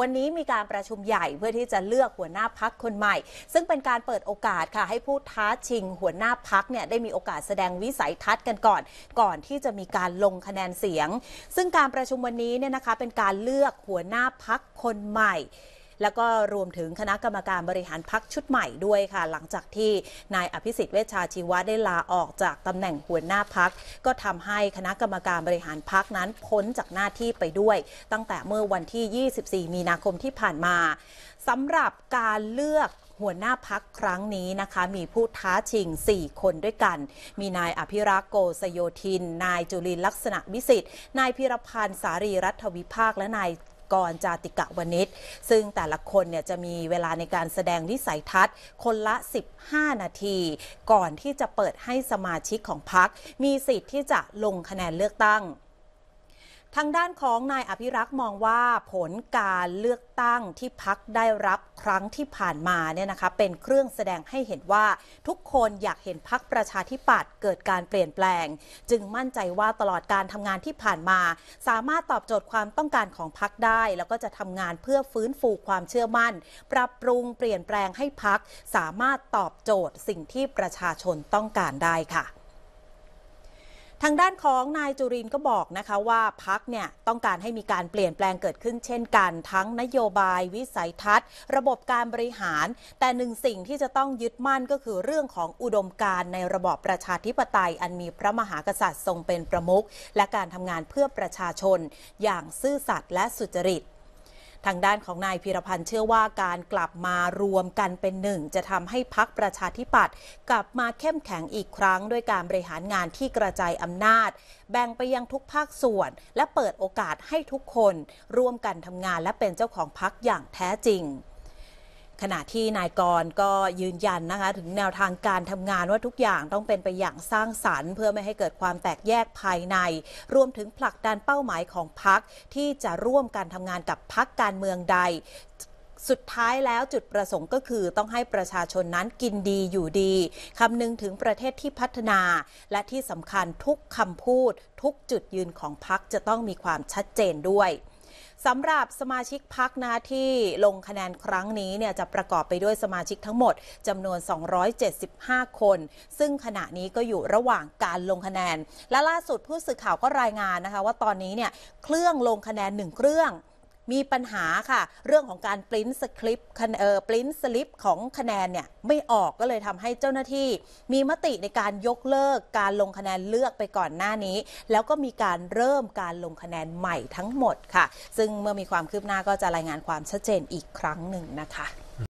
วันนี้มีการประชุมใหญ่เพื่อที่จะเลือกหัวหน้าพักคนใหม่ ซึ่งเป็นการเปิดโอกาสค่ะให้ผู้ท้าชิง หัวหน้าพักเนี่ยได้มีโอกาสแสดงวิสัยทัศน์กันก่อน ก่อนที่จะมีการลงคะแนนเสียง ซึ่งการประชุมวันนี้เนี่ยนะคะเป็นการเลือกหัวหน้าพักคนใหม่แล้วก็รวมถึงคณะกรรมการบริหารพักชุดใหม่ด้วยค่ะ หลังจากที่นายอภิสิทธิ์เวชชาชีวะได้ลาออกจากตำแหน่งหัวหน้าพัก ก็ทำให้คณะกรรมการบริหารพักนั้นพ้นจากหน้าที่ไปด้วย ตั้งแต่เมื่อวันที่ 24 มีนาคมที่ผ่านมาสำหรับการเลือกหัวหน้าพักครั้งนี้นะคะ มีผู้ท้าชิง 4 คนด้วยกัน มีนายอภิรักษ์โกสโยธินนายจุลินลักษณะวิสิทธิ์นายพิรพันธ์สารีรัฐวิภาคและนายกรจาติกะวณิชซึ่งแต่ละคนเนี่ย จะมีเวลาในการแสดงวิสัยทัศน์ คนละ 15 นาที ก่อนที่จะเปิดให้สมาชิกของพรรคมีสิทธิ์ที่จะลงคะแนนเลือกตั้งทางด้านของนายอภิรักษ์มองว่าผลการเลือกตั้งที่พักได้รับครั้งที่ผ่านมาเนี่ยนะคะ เป็นเครื่องแสดงให้เห็นว่า ทุกคนอยากเห็นพักประชาธิปัตย์เกิดการเปลี่ยนแปลง จึงมั่นใจว่าตลอดการทำงานที่ผ่านมา สามารถตอบโจทย์ความต้องการของพักได้ แล้วก็จะทำงานเพื่อฟื้นฟูความเชื่อมั่น ปรับปรุงเปลี่ยนแปลงให้พักสามารถตอบโจทย์สิ่งที่ประชาชนต้องการได้ค่ะทางด้านของนายจุรินก็บอกนะคะว่าพักเนี่ยต้องการให้มีการเปลี่ยนแปลงเกิดขึ้นเช่น กัน ทั้งนโยบายวิสัยทัศน์ ระบบการบริหาร แต่หนึ่งสิ่งที่จะต้องยึดมั่นก็คือเรื่องของอุดมการในระบอบประชาธิปไตย อันมีพระมหากษัตริย์ทรงเป็นประมุขและการทำงานเพื่อประชาชน อย่างซื่อสัตย์และสุจริตทางด้านของนายพีรพันธ์เชื่อว่าการกลับมารวมกันเป็นหนึ่ง จะทำให้พักประชาธิปัตย์กลับมาเข้มแข็งอีกครั้งด้วยการบริหารงานที่กระจายอำนาจ แบ่งไปยังทุกภาคส่วนและเปิดโอกาสให้ทุกคนร่วมกันทำงานและเป็นเจ้าของพักอย่างแท้จริงขณะที่นายกรก็ยืนยันนะคะถึงแนวทางการทำงานว่าทุกอย่างต้องเป็นไปอย่างสร้างสรรค์ เพื่อไม่ให้เกิดความแตกแยกภายใน รวมถึงผลักดันเป้าหมายของพักที่จะร่วมการทำงานกับพักการเมืองใด สุดท้ายแล้วจุดประสงค์ก็คือต้องให้ประชาชนนั้นกินดีอยู่ดีคำนึงถึงประเทศที่พัฒนา และที่สำคัญทุกคำพูดทุกจุดยืนของพักจะต้องมีความชัดเจนด้วยสำหรับสมาชิกพักนะที่ลงคะแนนครั้งนี้เนี่ยจะประกอบไปด้วยสมาชิกทั้งหมดจำนวน 275 คน ซึ่งขณะนี้ก็อยู่ระหว่างการลงคะแนน และล่าสุดผู้สื่อข่าวก็รายงานนะคะว่าตอนนี้เนี่ยเครื่องลงคะแนนหนึ่งเครื่องมีปัญหาค่ะ เรื่องของการปริ้นสคริปต์เอ่อปริ้นสลิปของคะแนนเนี่ย ไม่ออกก็เลยทำให้เจ้าหน้าที่ มีมติในการยกเลิกการลงคะแนนเลือกไปก่อนหน้านี้ แล้วก็มีการเริ่มการลงคะแนนใหม่ทั้งหมดค่ะ ซึ่งเมื่อมีความคืบหน้าก็จะรายงานความชัดเจนอีกครั้งหนึ่งนะคะ